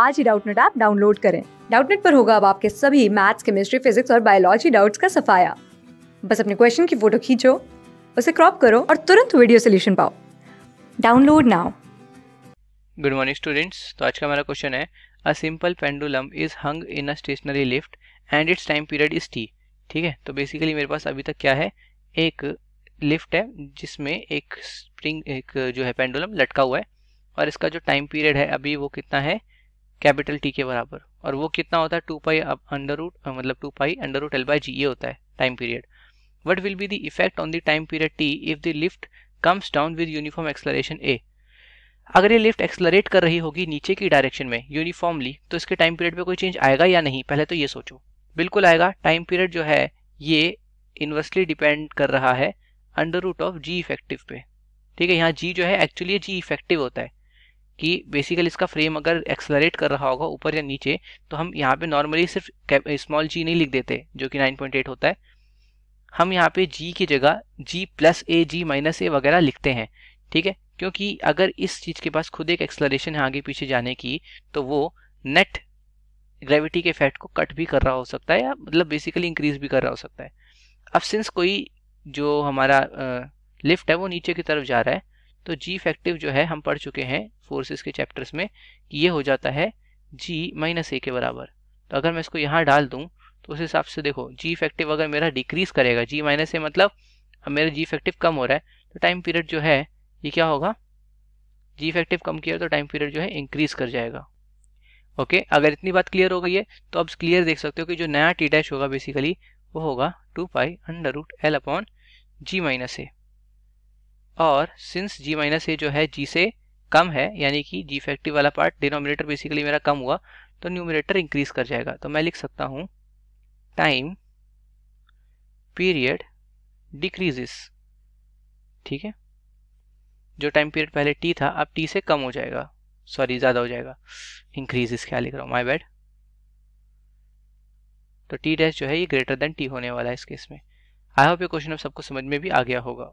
आज ही Doubtnut app download करें डाउटनेट पर होगा अब आपके सभी मैथ्स केमिस्ट्री फिजिक्स और बायोलॉजी डाउट्स का सफाया बस अपने क्वेश्चन की फोटो खींचो उसे क्रॉप करो और तुरंत वीडियो सोल्यूशन पाओ download now good morning students तो आज का हमारा क्वेश्चन है a simple pendulum is hung in a stationary lift and its time period is T ठीक है तो बेसिकली मेरे पास अभी तक क्या है एक लिफ्ट है जिसमें एक स्प्रिंग एक जो है पेंडुलम लटका हुआ है और इसका जो टाइम पीरियड है अभी वो कितना है कैपिटल टी के बराबर और वो कितना होता है टू पाई अंडर रूट मतलब two pi under root L by g ये होता है time period what will be the effect on the time period T if the lift comes down with uniform acceleration a अगर ये lift accelerate कर रही होगी नीचे की डायरेक्शन में यूनिफॉर्मली तो इसके टाइम पीरियड पे कोई चेंज आएगा या नहीं पहले तो ये सोचो बिल्कुल आएगा टाइम पीरियड जो है ये इन्वर्सली डिपेंड कर रहा है under root of g effective पे ठीक है यहाँ जी जो है एक्चुअली जी इफेक्टिव होता है कि बेसिकली इसका फ्रेम अगर एक्सलरेट कर रहा होगा ऊपर या नीचे तो हम यहाँ पे नॉर्मली सिर्फ स्मॉल जी नहीं लिख देते जो कि 9.8 होता है हम यहाँ पे जी की जगह जी प्लस ए जी माइनस ए वगैरह लिखते हैं ठीक है क्योंकि अगर इस चीज़ के पास खुद एक एक्सलरेशन है आगे पीछे जाने की तो वो नेट ग्रेविटी के इफेक्ट को कट भी कर रहा हो सकता है या मतलब बेसिकली इंक्रीज भी कर रहा हो सकता है अब सिंस कोई जो हमारा लिफ्ट है वो नीचे की तरफ जा रहा है तो जी इफेक्टिव जो है हम पढ़ चुके हैं फोर्सेस के चैप्टर्स में कि ये हो जाता है जी माइनस ए के बराबर तो अगर मैं इसको यहाँ डाल दूँ तो उस हिसाब से देखो जी इफेक्टिव अगर मेरा डिक्रीज़ करेगा जी माइनस ए मतलब अब मेरा जी इफेक्टिव कम हो रहा है तो टाइम पीरियड जो है ये क्या होगा जी इफेक्टिव कम किया तो टाइम पीरियड जो है इंक्रीज़ कर जाएगा ओके अगर इतनी बात क्लियर हो गई है तो आप क्लियर देख सकते हो कि जो नया टी डैश होगा बेसिकली वो होगा two pi under root L upon g minus a और सिंस जी माइनस ए जो है जी से कम है यानी कि जी फैक्टिव वाला पार्ट डिनोमिनेटर बेसिकली मेरा कम हुआ तो न्यूमिनेटर इंक्रीज कर जाएगा तो मैं लिख सकता हूँ टाइम पीरियड डिक्रीजिस ठीक है जो टाइम पीरियड पहले टी था अब टी से कम हो जाएगा सॉरी ज़्यादा हो जाएगा इंक्रीजिस क्या लिख रहा हूँ माई बैड तो टी डैश जो है ये ग्रेटर देन टी होने वाला है इस केस में आई होप ये क्वेश्चन अब सबको समझ में भी आ गया होगा